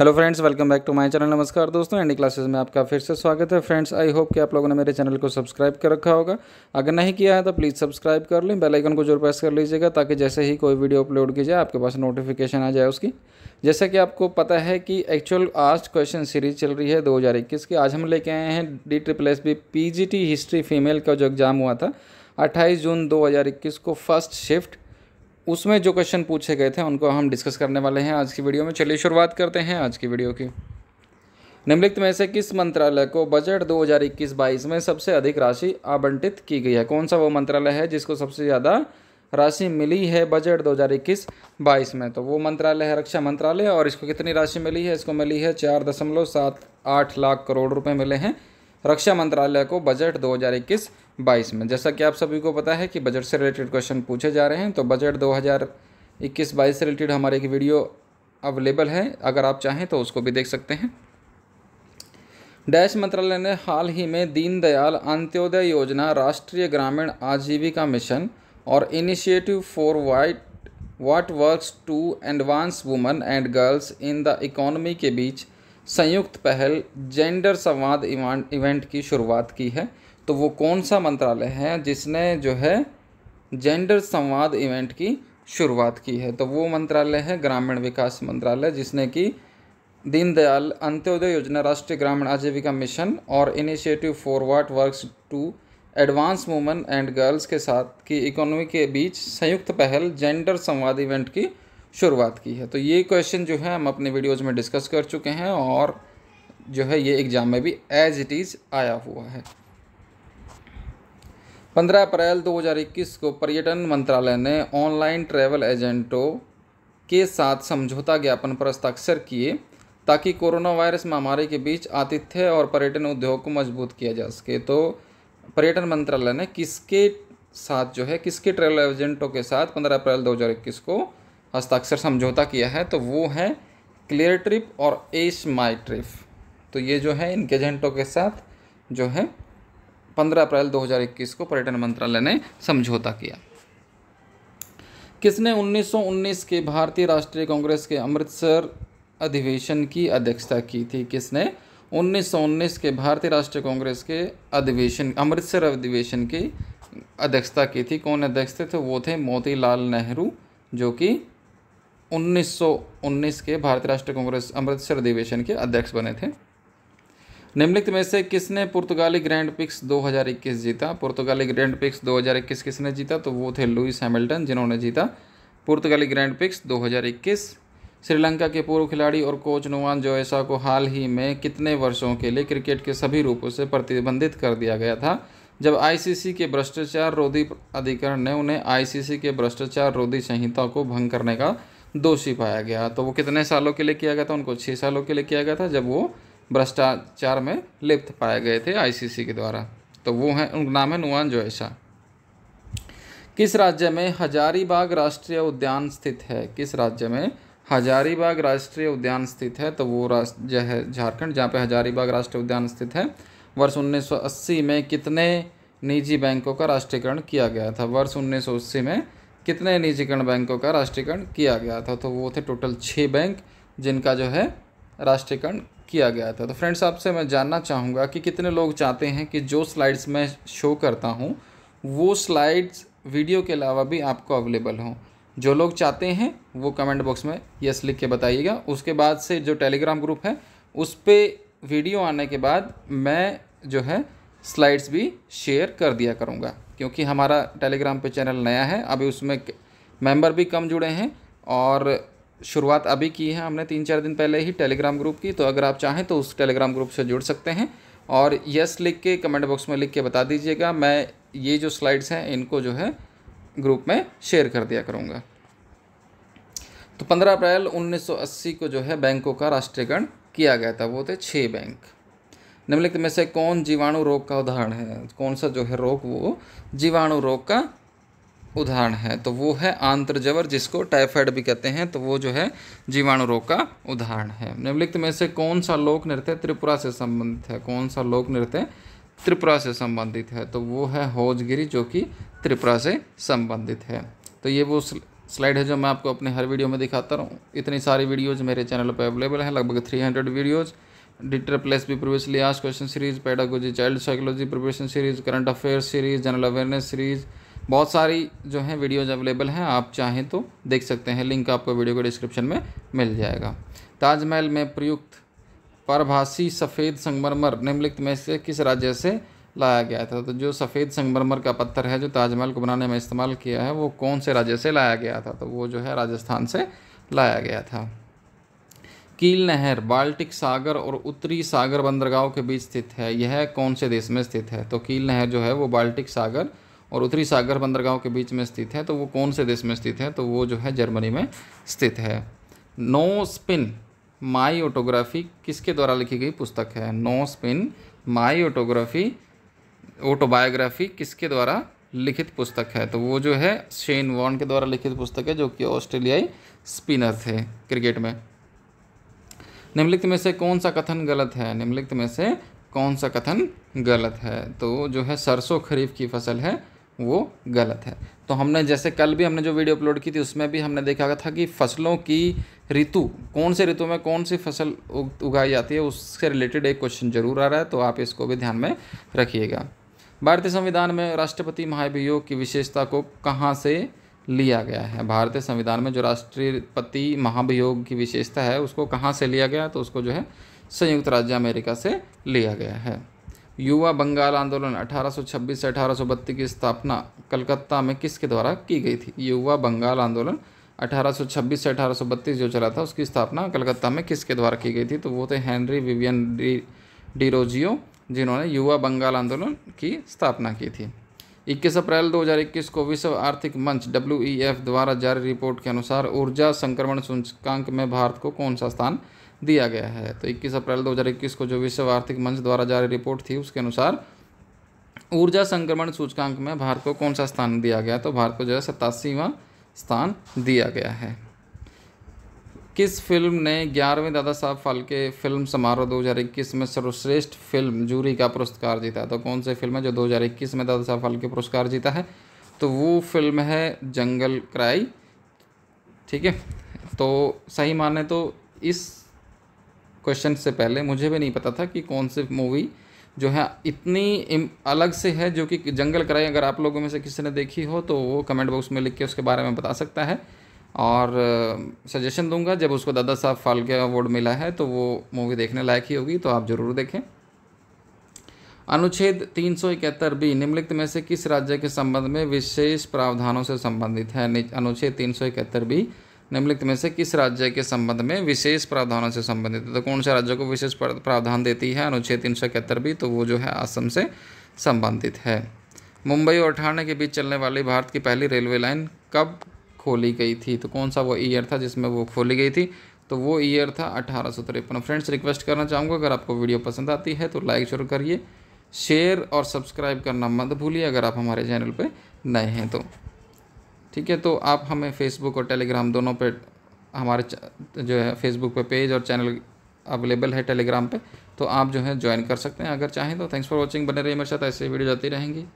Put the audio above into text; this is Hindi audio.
hello friends welcome back to my channel नमस्कार दोस्तों एंडी क्लासेस में आपका फिर से स्वागत है फ्रेंड्स आई होप कि आप लोगों ने मेरे चैनल को सब्सक्राइब कर रखा होगा अगर नहीं किया है तो प्लीज़ सब्सक्राइब कर लें बेल आइकन को जरूर प्रेस कर लीजिएगा ताकि जैसे ही कोई वीडियो अपलोड की जाए आपके पास नोटिफिकेशन आ जाए उसकी जैसा कि आपको पता है कि एक्चुअल आज क्वेश्चन सीरीज चल रही है दो की आज हम लेके आए हैं D triple S B P history female का जो एग्ज़ाम हुआ था अट्ठाईस जून दो को फर्स्ट शिफ्ट उसमें जो क्वेश्चन पूछे गए थे उनको हम डिस्कस करने वाले हैं आज की वीडियो में चलिए शुरुआत करते हैं आज की वीडियो की निम्नलिखित में से किस मंत्रालय को बजट 2021-22 में सबसे अधिक राशि आवंटित की गई है कौन सा वो मंत्रालय है जिसको सबसे ज़्यादा राशि मिली है बजट 2021-22 में तो वो मंत्रालय है रक्षा मंत्रालय और इसको कितनी राशि मिली है इसको मिली है चार दशमलव सात आठ लाख करोड़ रुपए मिले हैं रक्षा मंत्रालय को बजट दो बाईस में जैसा कि आप सभी को पता है कि बजट से रिलेटेड क्वेश्चन पूछे जा रहे हैं तो बजट दो हज़ार इक्कीस बाईस से रिलेटेड हमारे एक वीडियो अवेलेबल है अगर आप चाहें तो उसको भी देख सकते हैं डैश मंत्रालय ने हाल ही में दीनदयाल अंत्योदय योजना राष्ट्रीय ग्रामीण आजीविका मिशन और initiative for white what works to advance woman and girls in the economy के बीच संयुक्त पहल जेंडर संवाद इवेंट की शुरुआत की है तो वो कौन सा मंत्रालय है जिसने जो है जेंडर संवाद इवेंट की शुरुआत की है तो वो मंत्रालय है ग्रामीण विकास मंत्रालय जिसने कि दीनदयाल अंत्योदय योजना राष्ट्रीय ग्रामीण आजीविका मिशन और initiative forward works to advance women and girls के साथ की इकोनॉमी के बीच संयुक्त पहल जेंडर संवाद इवेंट की शुरुआत की है तो ये क्वेश्चन जो है हम अपने वीडियोज़ में डिस्कस कर चुके हैं और जो है ये एग्ज़ाम में भी एज इट इज़ आया हुआ है पंद्रह अप्रैल 2021 को पर्यटन मंत्रालय ने ऑनलाइन ट्रैवल एजेंटों के साथ समझौता ज्ञापन पर हस्ताक्षर किए ताकि कोरोना वायरस महामारी के बीच आतिथ्य और पर्यटन उद्योग को मजबूत किया जा सके तो पर्यटन मंत्रालय ने किसके साथ जो है किसके ट्रैवल एजेंटों के साथ 15 अप्रैल 2021 को हस्ताक्षर समझौता किया है तो वो है क्लियर ट्रिप और एस माई ट्रिप तो ये जो है इनके एजेंटों के साथ जो है 15 अप्रैल 2021 को पर्यटन मंत्रालय ने समझौता किया किसने 1919 के भारतीय राष्ट्रीय कांग्रेस के अमृतसर अधिवेशन की अध्यक्षता की थी किसने 1919 के भारतीय राष्ट्रीय कांग्रेस के अधिवेशन अमृतसर अधिवेशन की अध्यक्षता की थी कौन अध्यक्ष थे वो थे मोतीलाल नेहरू जो कि 1919 के भारतीय राष्ट्रीय कांग्रेस अमृतसर अधिवेशन के अध्यक्ष बने थे निम्नलिखित में से किसने पुर्तगाली ग्रैंड पिक्स 2021 जीता पुर्तगाली ग्रैंड पिक्स 2021 किसने जीता तो वो थे लुइस हैमिल्टन जिन्होंने जीता पुर्तगाली ग्रैंड पिक्स 2021 श्रीलंका के पूर्व खिलाड़ी और कोच नुआन जोएसा को हाल ही में कितने वर्षों के लिए क्रिकेट के सभी रूपों से प्रतिबंधित कर दिया गया था जब आईसीसी के भ्रष्टाचार रोधी अधिकरण ने उन्हें आईसीसी के भ्रष्टाचार रोधी संहिता को भंग करने का दोषी पाया गया तो वो कितने सालों के लिए किया गया था उनको छः सालों के लिए किया गया था जब वो भ्रष्टाचार में लिप्त पाए गए थे आईसीसी के द्वारा तो वो हैं उनका नाम है नुआन जोएशा किस राज्य में हजारीबाग राष्ट्रीय उद्यान स्थित है किस राज्य में हजारीबाग राष्ट्रीय उद्यान स्थित है तो वो राज्य है झारखंड जहाँ पे हजारीबाग राष्ट्रीय उद्यान स्थित है वर्ष 1980 में कितने निजी बैंकों का राष्ट्रीयकरण किया गया था वर्ष 1980 में कितने निजीकरण बैंकों का राष्ट्रीयकरण किया गया था तो वो थे टोटल छः बैंक जिनका जो है राष्ट्रीयकरण किया गया था तो फ्रेंड्स आपसे मैं जानना चाहूँगा कि कितने लोग चाहते हैं कि जो स्लाइड्स मैं शो करता हूँ वो स्लाइड्स वीडियो के अलावा भी आपको अवेलेबल हों जो लोग चाहते हैं वो कमेंट बॉक्स में यस लिख के बताइएगा उसके बाद से जो टेलीग्राम ग्रुप है उस पर वीडियो आने के बाद मैं जो है स्लाइड्स भी शेयर कर दिया करूँगा क्योंकि हमारा टेलीग्राम पे चैनल नया है अभी उसमें मेंबर भी कम जुड़े हैं और शुरुआत अभी की है हमने तीन चार दिन पहले ही टेलीग्राम ग्रुप की तो अगर आप चाहें तो उस टेलीग्राम ग्रुप से जुड़ सकते हैं और यस लिख के कमेंट बॉक्स में लिख के बता दीजिएगा मैं ये जो स्लाइड्स हैं इनको जो है ग्रुप में शेयर कर दिया करूँगा तो 15 अप्रैल 1980 को जो है बैंकों का राष्ट्रीयकरण किया गया था वो थे छः बैंक निम्नलिखित में से कौन जीवाणु रोग का उदाहरण है कौन सा जो है रोग वो जीवाणु रोग का उदाहरण है तो वो है आंत्रजवर जिसको टाइफाइड भी कहते हैं तो वो जो है जीवाणु रोग का उदाहरण है निम्नलिखित में से कौन सा लोक नृत्य त्रिपुरा से संबंधित है कौन सा लोक नृत्य त्रिपुरा से संबंधित है तो वो है होजगिरी जो कि त्रिपुरा से संबंधित है तो ये वो स्लाइड है जो मैं आपको अपने हर वीडियो में दिखाता रहा हूँ इतनी सारी वीडियोज़ मेरे चैनल पर अवेलेबल हैं लगभग थ्री हंड्रेड वीडियोज़ डिटर प्लेस भी प्रोविशली आज question series pedagogy child psychology preparation series current affair series general awareness series बहुत सारी जो है वीडियोज़ अवेलेबल हैं आप चाहें तो देख सकते हैं लिंक आपको वीडियो के डिस्क्रिप्शन में मिल जाएगा ताजमहल में प्रयुक्त परभाषी सफ़ेद संगमरमर निम्नलिखित में से किस राज्य से लाया गया था तो जो सफ़ेद संगमरमर का पत्थर है जो ताजमहल को बनाने में इस्तेमाल किया है वो कौन से राज्य से लाया गया था तो वो जो है राजस्थान से लाया गया था कील नहर बाल्टिक सागर और उत्तरी सागर बंदरगाह के बीच स्थित है यह कौन से देश में स्थित है तो कील नहर जो है वो बाल्टिक सागर और उत्तरी सागर बंदरगाह के बीच में स्थित है तो वो कौन से देश में स्थित है तो वो जो है जर्मनी में स्थित है नो स्पिन माई ऑटोग्राफी किसके द्वारा लिखी गई पुस्तक है no spin my autography autobiography किसके द्वारा लिखित पुस्तक है तो वो जो है शेन वॉन के द्वारा लिखित पुस्तक है जो कि ऑस्ट्रेलियाई स्पिनर थे क्रिकेट में निम्नलिखित में से कौन सा कथन गलत है निम्नलिखित में से कौन सा कथन गलत है तो जो है सरसों खरीफ की फसल है वो गलत है तो हमने जैसे कल भी हमने जो वीडियो अपलोड की थी उसमें भी हमने देखा था कि फसलों की ऋतु कौन से ऋतु में कौन सी फसल उगाई जाती है उससे रिलेटेड एक क्वेश्चन जरूर आ रहा है तो आप इसको भी ध्यान में रखिएगा भारतीय संविधान में राष्ट्रपति महाभियोग की विशेषता को कहाँ से लिया गया है भारतीय संविधान में जो राष्ट्रपति महाभियोग की विशेषता है उसको कहाँ से लिया गया तो उसको जो है संयुक्त राज्य अमेरिका से लिया गया है युवा बंगाल आंदोलन 1826 से अठारह की स्थापना कलकत्ता में किसके द्वारा की गई थी युवा बंगाल आंदोलन 1826 से अठारह जो चला था उसकी स्थापना कलकत्ता में किसके द्वारा की गई थी तो वो थे हेनरी विवियन डी डिरोजियो जिन्होंने युवा बंगाल आंदोलन की स्थापना की थी 21 अप्रैल 2021 को विश्व आर्थिक मंच डब्ल्यू e द्वारा जारी रिपोर्ट के अनुसार ऊर्जा संक्रमण सूचकांक में भारत को कौन सा स्थान दिया गया है तो 21 अप्रैल 2021 को जो विश्व आर्थिक मंच द्वारा जारी रिपोर्ट थी उसके अनुसार ऊर्जा संक्रमण सूचकांक में भारत को कौन सा स्थान दिया गया तो भारत को जो है सतासीवा स्थान दिया गया है किस फिल्म ने ग्यारहवें दादा साहब फाल्के फिल्म समारोह 2021 में सर्वश्रेष्ठ फिल्म जूरी का पुरस्कार जीता तो कौन सी फिल्म है जो 2021 में दादा साहब फाल्के पुरस्कार जीता है तो वो फिल्म है जंगल क्राई ठीक है तो सही माने तो इस क्वेश्चन से पहले मुझे भी नहीं पता था कि कौन सी मूवी जो है इतनी अलग से है जो कि जंगल क्राई अगर आप लोगों में से किसी ने देखी हो तो वो कमेंट बॉक्स में लिख के उसके बारे में बता सकता है और सजेशन दूंगा जब उसको दादा साहब फाल्के अवार्ड मिला है तो वो मूवी देखने लायक ही होगी तो आप ज़रूर देखें अनुच्छेद तीन सौ इकहत्तर बी निम्नलिखित में से किस राज्य के संबंध में विशेष प्रावधानों से संबंधित है अनुच्छेद तीन सौ इकहत्तर बी निम्नलिखित में से किस राज्य के संबंध में विशेष प्रावधानों से संबंधित है तो कौन से राज्य को विशेष प्रावधान देती है अनुच्छेद तीन सौ इकहत्तर बी तो वो जो है असम से संबंधित है मुंबई और ठाणे के बीच चलने वाली भारत की पहली रेलवे लाइन कब खोली गई थी तो कौन सा वो ईयर था जिसमें वो खोली गई थी तो वो ईयर था अठारह सौ तिरपन फ्रेंड्स रिक्वेस्ट करना चाहूँगा अगर आपको वीडियो पसंद आती है तो लाइक जरूर करिए शेयर और सब्सक्राइब करना मत भूलिए अगर आप हमारे चैनल पर नए हैं तो ठीक है तो आप हमें फेसबुक और टेलीग्राम दोनों पर हमारे जो है फेसबुक पे पेज और चैनल अवेलेबल है टेलीग्राम पे तो आप जो है ज्वाइन कर सकते हैं अगर चाहें तो थैंक्स फॉर वॉचिंग बने रहिए मेरे साथ ऐसे वीडियो जाती रहेंगी